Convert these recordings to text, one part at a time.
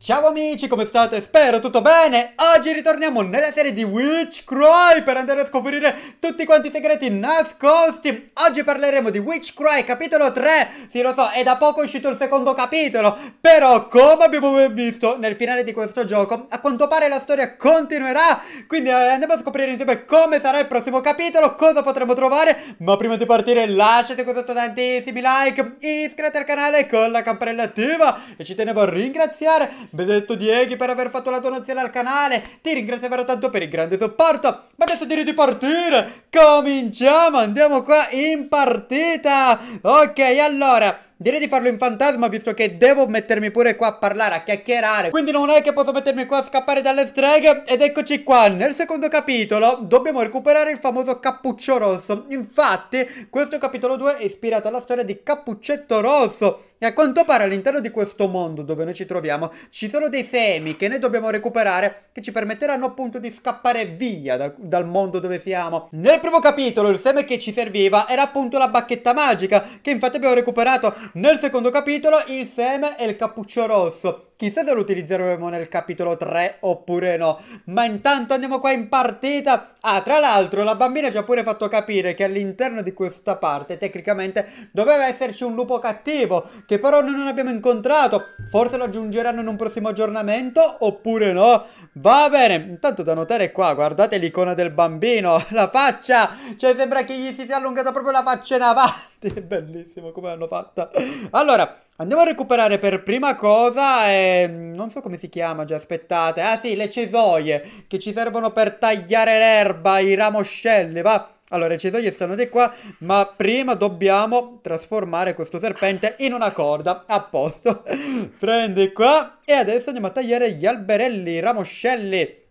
Ciao amici, come state? Spero tutto bene! Oggi ritorniamo nella serie di Witch Cry per andare a scoprire tutti quanti i segreti nascosti! Oggi parleremo di Witch Cry capitolo 3! Sì lo so, è da poco uscito il secondo capitolo, però come abbiamo visto nel finale di questo gioco, a quanto pare la storia continuerà, quindi eh, andiamo a scoprire insieme come sarà il prossimo capitolo, cosa potremo trovare, ma prima di partire lasciate qui sotto tantissimi like, iscrivetevi al canale con la campanella attiva e ci tenevo a ringraziare Benedetto Dieghi per aver fatto la donazione al canale. Ti ringrazio davvero tanto per il grande supporto. Ma adesso direi di partire. Cominciamo, andiamo qua in partita. Ok, allora... Direi di farlo in fantasma visto che devo mettermi pure qua a parlare, a chiacchierare Quindi non è che posso mettermi qua a scappare dalle streghe Ed eccoci qua, nel secondo capitolo dobbiamo recuperare il famoso cappuccio rosso Infatti questo capitolo 2 è ispirato alla storia di Cappuccetto Rosso e a quanto pare all'interno di questo mondo dove noi ci troviamo ci sono dei semi che noi dobbiamo recuperare che ci permetteranno appunto di scappare via da, dal mondo dove siamo. Nel primo capitolo il seme che ci serviva era appunto la bacchetta magica che infatti abbiamo recuperato. Nel secondo capitolo il seme è il cappuccio rosso. Chissà se lo utilizzeremo nel capitolo 3 oppure no. Ma intanto andiamo qua in partita. Ah, tra l'altro la bambina ci ha pure fatto capire che all'interno di questa parte tecnicamente doveva esserci un lupo cattivo che però noi non abbiamo incontrato. Forse lo aggiungeranno in un prossimo aggiornamento oppure no. Va bene, intanto da notare qua, guardate l'icona del bambino, la faccia. Cioè sembra che gli si sia allungata proprio la faccia in avanti. È bellissimo come hanno fatta. Allora, andiamo a recuperare per prima cosa, eh, non so come si chiama già, aspettate. Ah sì, le cesoie che ci servono per tagliare l'erba, i ramoscelli, va. Allora i ci stanno di qua, ma prima dobbiamo trasformare questo serpente in una corda. A posto. Prendi qua. E adesso andiamo a tagliare gli alberelli, i ramoscelli.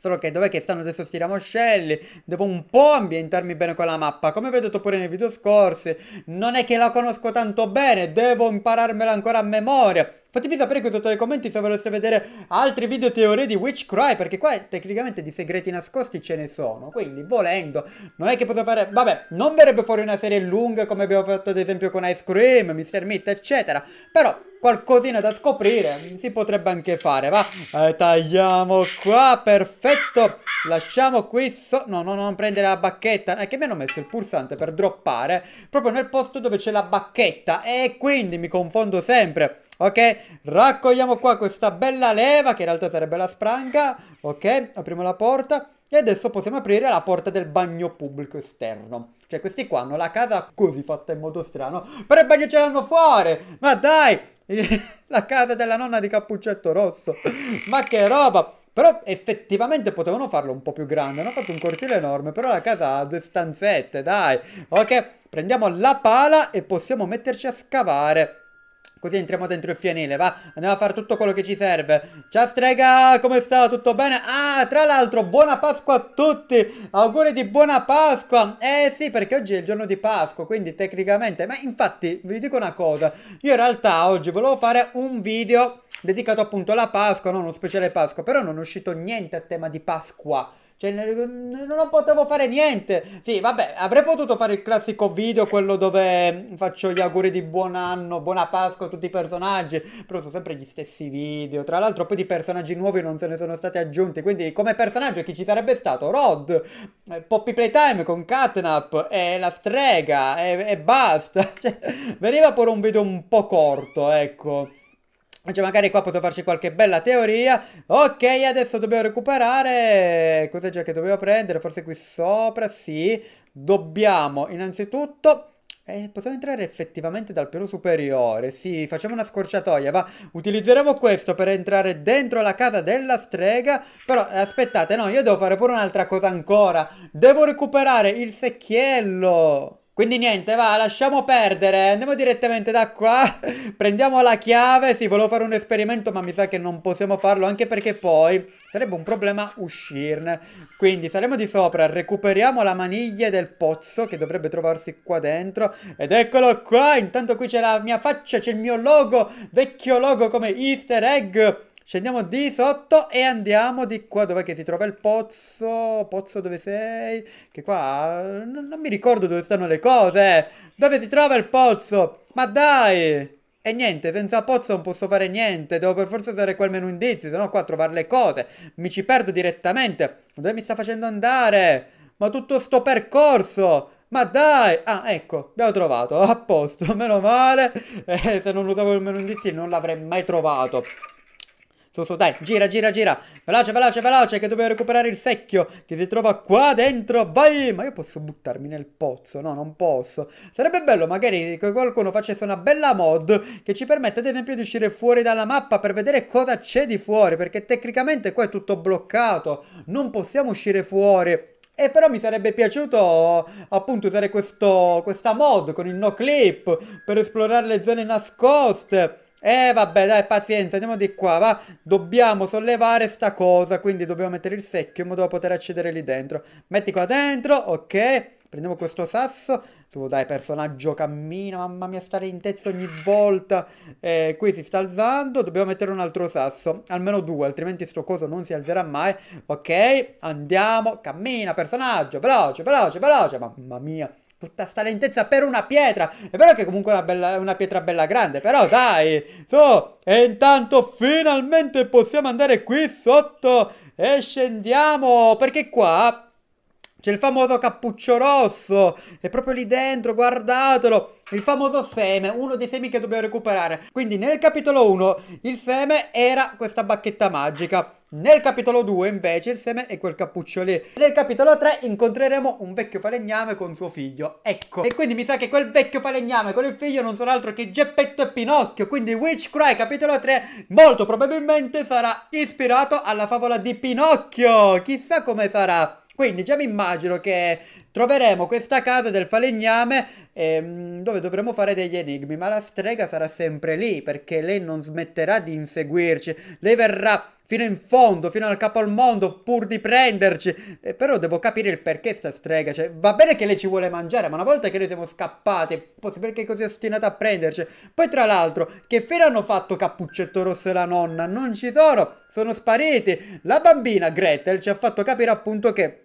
Solo che dov'è che stanno adesso sti ramoscelli? Devo un po' ambientarmi bene con la mappa. Come vedete pure nei video scorsi, non è che la conosco tanto bene, devo impararmela ancora a memoria. Fatemi sapere qui sotto nei commenti se vorreste vedere altri video teorie di Witchcry, perché qua tecnicamente di segreti nascosti ce ne sono, quindi volendo, non è che posso fare... Vabbè, non verrebbe fuori una serie lunga come abbiamo fatto ad esempio con Ice Cream, Mr. Meat, eccetera, però qualcosina da scoprire si potrebbe anche fare, va? Eh, tagliamo qua, perfetto. Lasciamo qui so... No, no, non prendere la bacchetta. È eh, che mi hanno messo il pulsante per droppare proprio nel posto dove c'è la bacchetta e quindi mi confondo sempre. Ok, raccogliamo qua questa bella leva che in realtà sarebbe la spranga. Ok, apriamo la porta. E adesso possiamo aprire la porta del bagno pubblico esterno. Cioè questi qua hanno la casa così fatta in modo strano, però il bagno ce l'hanno fuori! Ma dai! la casa della nonna di Cappuccetto Rosso. Ma che roba! Però effettivamente potevano farlo un po' più grande, hanno fatto un cortile enorme, però la casa ha due stanzette, dai. Ok, prendiamo la pala e possiamo metterci a scavare Così entriamo dentro il fienile, va, andiamo a fare tutto quello che ci serve Ciao strega, come sta? Tutto bene? Ah, tra l'altro, buona Pasqua a tutti Auguri di buona Pasqua Eh sì, perché oggi è il giorno di Pasqua, quindi tecnicamente Ma infatti, vi dico una cosa Io in realtà oggi volevo fare un video dedicato appunto alla Pasqua, non Uno speciale Pasqua Però non è uscito niente a tema di Pasqua cioè, non potevo fare niente. Sì, vabbè, avrei potuto fare il classico video, quello dove mm, faccio gli auguri di buon anno, buona Pasqua a tutti i personaggi. Però sono sempre gli stessi video. Tra l'altro, poi di personaggi nuovi non se ne sono stati aggiunti. Quindi, come personaggio, chi ci sarebbe stato? Rod, eh, Poppy Playtime con Catnap, e la strega, e, e basta. Cioè, veniva pure un video un po' corto, ecco. Cioè magari qua posso farci qualche bella teoria Ok adesso dobbiamo recuperare Cos'è già che dobbiamo prendere? Forse qui sopra, sì Dobbiamo innanzitutto eh, possiamo entrare effettivamente dal piano superiore, sì, facciamo una scorciatoia, ma utilizzeremo questo per entrare dentro la casa della strega, però eh, aspettate, no, io devo fare pure un'altra cosa ancora, devo recuperare il secchiello! Quindi niente, va, lasciamo perdere, andiamo direttamente da qua, prendiamo la chiave, sì, volevo fare un esperimento ma mi sa che non possiamo farlo anche perché poi sarebbe un problema uscirne. Quindi saliamo di sopra, recuperiamo la maniglia del pozzo che dovrebbe trovarsi qua dentro ed eccolo qua, intanto qui c'è la mia faccia, c'è il mio logo, vecchio logo come easter egg Scendiamo di sotto e andiamo di qua dov'è che si trova il pozzo. Pozzo dove sei? Che qua non, non mi ricordo dove stanno le cose. Dove si trova il pozzo? Ma dai! E niente, senza pozzo non posso fare niente, devo per forza usare quel menu indizi, se no qua a trovare le cose, mi ci perdo direttamente. Dove mi sta facendo andare? Ma tutto sto percorso! Ma dai! Ah, ecco, abbiamo trovato, a posto, meno male. Eh, se non usavo il menu indizi non l'avrei mai trovato. Su, su, dai, gira, gira, gira. Veloce, veloce, veloce, che dobbiamo recuperare il secchio che si trova qua dentro. Vai! Ma io posso buttarmi nel pozzo? No, non posso. Sarebbe bello magari che qualcuno facesse una bella mod che ci permette ad esempio di uscire fuori dalla mappa per vedere cosa c'è di fuori, perché tecnicamente qua è tutto bloccato. Non possiamo uscire fuori. E però mi sarebbe piaciuto appunto usare questo, questa mod con il no clip per esplorare le zone nascoste. Eh vabbè dai pazienza andiamo di qua va Dobbiamo sollevare sta cosa Quindi dobbiamo mettere il secchio in modo da poter accedere lì dentro Metti qua dentro ok Prendiamo questo sasso. Su, dai, personaggio cammina. Mamma mia, stare in testa ogni volta. Eh, qui si sta alzando. Dobbiamo mettere un altro sasso. Almeno due, altrimenti sto coso non si alzerà mai. Ok, andiamo. Cammina, personaggio. Veloce, veloce, veloce. Mamma mia tutta sta lentezza per una pietra. È vero che comunque è una, bella, una pietra bella grande, però dai, su. So, e intanto finalmente possiamo andare qui sotto e scendiamo, perché qua c'è il famoso cappuccio rosso, è proprio lì dentro, guardatelo. Il famoso seme, uno dei semi che dobbiamo recuperare. Quindi nel capitolo 1 il seme era questa bacchetta magica. Nel capitolo 2 invece il seme è quel cappuccio lì. Nel capitolo 3 incontreremo un vecchio falegname con suo figlio. Ecco. E quindi mi sa che quel vecchio falegname con il figlio non sono altro che Geppetto e Pinocchio. Quindi Witch Cry capitolo 3 molto probabilmente sarà ispirato alla favola di Pinocchio. Chissà come sarà. Quindi già mi immagino che troveremo questa casa del falegname ehm, dove dovremo fare degli enigmi, ma la strega sarà sempre lì perché lei non smetterà di inseguirci, lei verrà fino in fondo, fino al capo al mondo, pur di prenderci. Eh, però devo capire il perché sta strega. Cioè, va bene che lei ci vuole mangiare, ma una volta che noi siamo scappati, forse perché è così ostinata a prenderci? Poi, tra l'altro, che fine hanno fatto Cappuccetto Rosso e la nonna? Non ci sono, sono spariti. La bambina Gretel ci ha fatto capire appunto che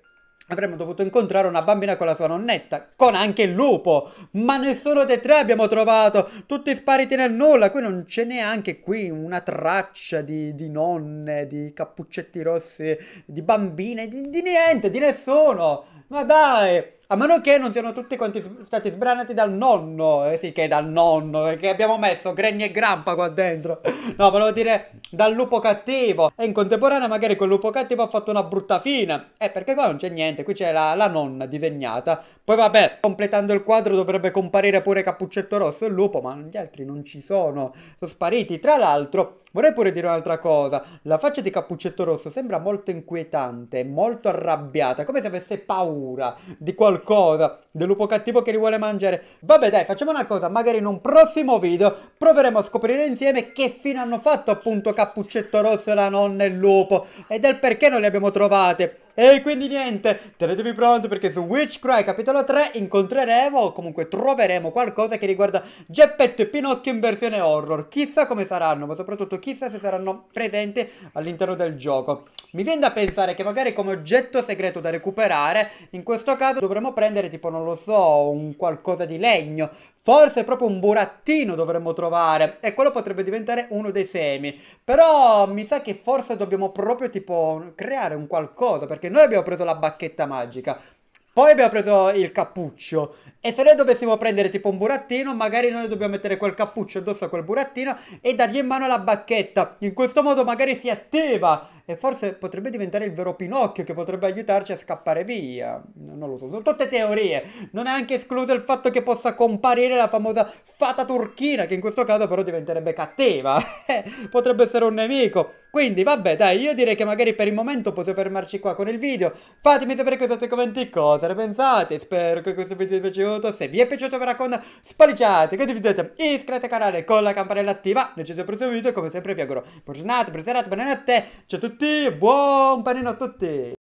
Avremmo dovuto incontrare una bambina con la sua nonnetta, con anche il lupo, ma nessuno dei tre abbiamo trovato, tutti spariti nel nulla, qui non c'è neanche qui una traccia di, di nonne, di cappuccetti rossi, di bambine, di, di niente, di nessuno, ma dai! A meno che non siano tutti quanti stati sbranati dal nonno. Eh sì, che dal nonno. Perché eh, abbiamo messo Granny e Grampa qua dentro. No, volevo dire dal lupo cattivo. E in contemporanea magari quel lupo cattivo ha fatto una brutta fine. Eh, perché qua non c'è niente. Qui c'è la, la, nonna disegnata. Poi vabbè, completando il quadro dovrebbe comparire pure Cappuccetto Rosso e il lupo. Ma gli altri non ci sono. Sono spariti. Tra l'altro, vorrei pure dire un'altra cosa. La faccia di Cappuccetto Rosso sembra molto inquietante. Molto arrabbiata. Come se avesse paura di qualcosa al del lupo cattivo che li vuole mangiare. Vabbè dai, facciamo una cosa, magari in un prossimo video proveremo a scoprire insieme che fine hanno fatto appunto Cappuccetto Rosso la nonna e il lupo e del perché non li abbiamo trovate. E quindi niente, tenetevi pronti perché su Witchcry capitolo 3 incontreremo o comunque troveremo qualcosa che riguarda Geppetto e Pinocchio in versione horror. Chissà come saranno, ma soprattutto chissà se saranno presenti all'interno del gioco. Mi viene da pensare che magari come oggetto segreto da recuperare, in questo caso dovremmo prendere tipo, non lo so, un qualcosa di legno, Forse proprio un burattino dovremmo trovare e quello potrebbe diventare uno dei semi. Però mi sa che forse dobbiamo proprio tipo creare un qualcosa perché noi abbiamo preso la bacchetta magica. Poi abbiamo preso il cappuccio e se noi dovessimo prendere tipo un burattino, magari noi dobbiamo mettere quel cappuccio addosso a quel burattino e dargli in mano la bacchetta. In questo modo magari si atteva e forse potrebbe diventare il vero Pinocchio che potrebbe aiutarci a scappare via. Non lo so, sono tutte teorie. Non è anche escluso il fatto che possa comparire la famosa fata turchina, che in questo caso però diventerebbe cattiva. potrebbe essere un nemico. Quindi vabbè, dai, io direi che magari per il momento possiamo fermarci qua con il video. Fatemi sapere cosa nei commenti cosa ne pensate. Spero che questo video vi sia piaciuto benvenuto, se vi è piaciuto mi raccomando spalliciate, condividete, iscrivete al canale con la campanella attiva, noi ci vediamo al prossimo video come sempre vi auguro buona giornata, buona serata, buonanotte, ciao a tutti, buon panino a tutti!